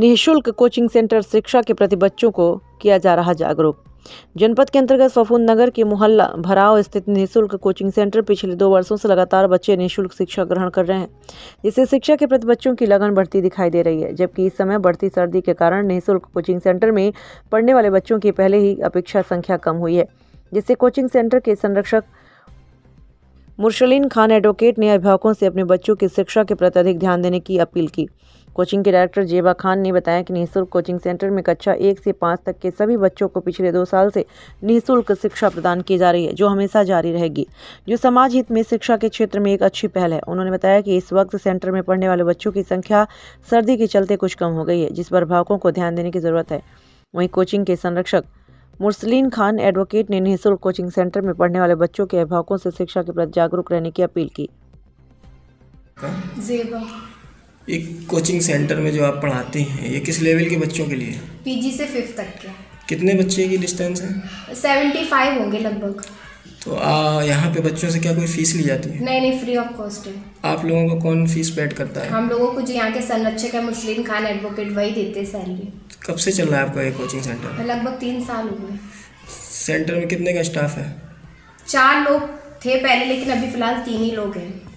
निःशुल्क coaching centre शिक्षा के प्रति बच्चों को किया जा रहा जागरूक जनपद के अंतर्गत सफून नगर के मोहल्ला भराव स्थित निःशुल्क कोचिंग सेंटर पिछले दो वर्षों से लगातार बच्चे निःशुल्क शिक्षा ग्रहण कर रहे हैं जिससे शिक्षा के प्रति बच्चों की लगन बढ़ती दिखाई दे रही है जबकि इस समय बढ़ती सर्दी के कारण निःशुल्क कोचिंग सेंटर में पढ़ने वाले बच्चों की पहले ही अपेक्षा संख्या कम हुई है जिससे कोचिंग सेंटर के संरक्षक मुर्शलीन खान एडवोकेट ने अभिभावकों से अपने बच्चों की शिक्षा के प्रति अधिक ध्यान देने की अपील की कोचिंग के डायरेक्टर जेबा खान ने बताया कि निःशुल्क कोचिंग सेंटर में कक्षा एक से पाँच तक के सभी बच्चों को पिछले दो साल से निःशुल्क शिक्षा प्रदान की जा रही है जो हमेशा जारी रहेगी जो समाज हित में शिक्षा के क्षेत्र में एक अच्छी पहल है उन्होंने बताया कि इस वक्त सेंटर में पढ़ने वाले बच्चों की संख्या सर्दी के चलते कुछ कम हो गई है जिस पर भावकों को ध्यान देने की जरूरत है वहीं कोचिंग के संरक्षक मुर्सलीन खान एडवोकेट ने निःशुल्क कोचिंग सेंटर में पढ़ने वाले बच्चों के अभिभावकों से शिक्षा के प्रति जागरूक रहने की अपील की एक कोचिंग सेंटर में जो आप पढ़ाते हैं ये किस लेवल के बच्चों के लिए पीजी से फिफ्थ तक के कितने बच्चे की डिस्टेंस है सेवेंटी फाइव होंगे लगभग तो आ, यहाँ पे बच्चों से क्या कोई फीस ली जाती है नहीं नहीं फ्री ऑफ कॉस्ट है आप लोगों को कौन फीस पेड करता है हम लोगों को जो यहाँ के संरक्षक है मुस्लिम खान एडवोकेट वही देते हैं सैलरी कब से चल रहा है आपका ये कोचिंग सेंटर लगभग तीन साल हो गए सेंटर में कितने का स्टाफ है चार लोग थे पहले लेकिन अभी फिलहाल तीन ही लोग हैं